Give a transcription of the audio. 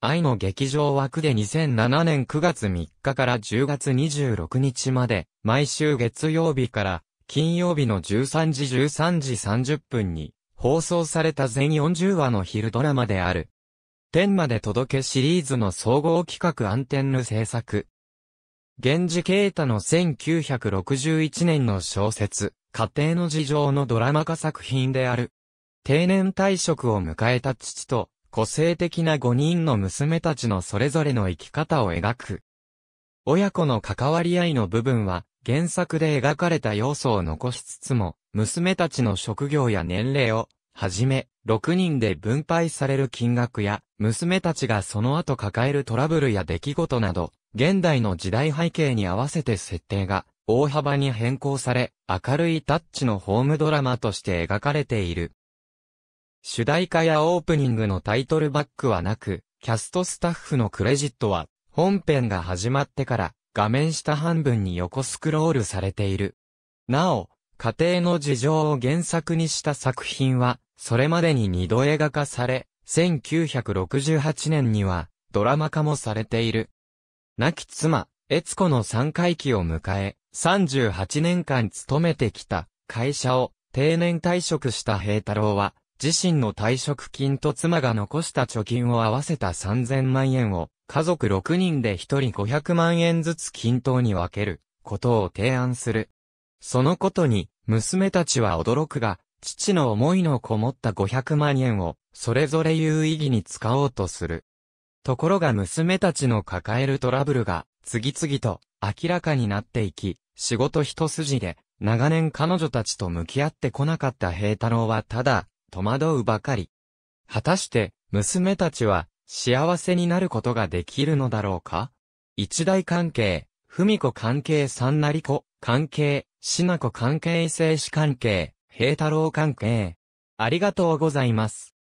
愛の劇場枠で2007年9月3日から10月26日まで、毎週月曜日から金曜日の13時13時30分に放送された全40話の昼ドラマである。天まで届けシリーズの総合企画アンテンヌ制作。源氏啓太の1961年の小説、家庭の事情のドラマ化作品である。定年退職を迎えた父と個性的な5人の娘たちのそれぞれの生き方を描く。親子の関わり合いの部分は、原作で描かれた要素を残しつつも、娘たちの職業や年齢を、はじめ、6人で分配される金額や、娘たちがその後抱えるトラブルや出来事など、現代の時代背景に合わせて設定が大幅に変更され、明るいタッチのホームドラマとして描かれている。主題歌やオープニングのタイトルバックはなく、キャストスタッフのクレジットは、本編が始まってから、画面下半分に横スクロールされている。なお、家庭の事情を原作にした作品は、それまでに二度映画化され、1968年には、ドラマ化もされている。亡き妻、悦子の三回忌を迎え、38年間勤めてきた会社を定年退職した平太郎は、自身の退職金と妻が残した貯金を合わせた3000万円を、家族6人で1人500万円ずつ均等に分ける、ことを提案する。そのことに、娘たちは驚くが、父の思いのこもった500万円を、それぞれ有意義に使おうとする。ところが娘たちの抱えるトラブルが、次々と明らかになっていき、仕事一筋で、長年彼女たちと向き合ってこなかった平太郎はただ、戸惑うばかり。果たして、娘たちは、幸せになることができるのだろうか一大関係、文子関係三成子、関係、しなこ関係生死関係、平太郎関係。ありがとうございます。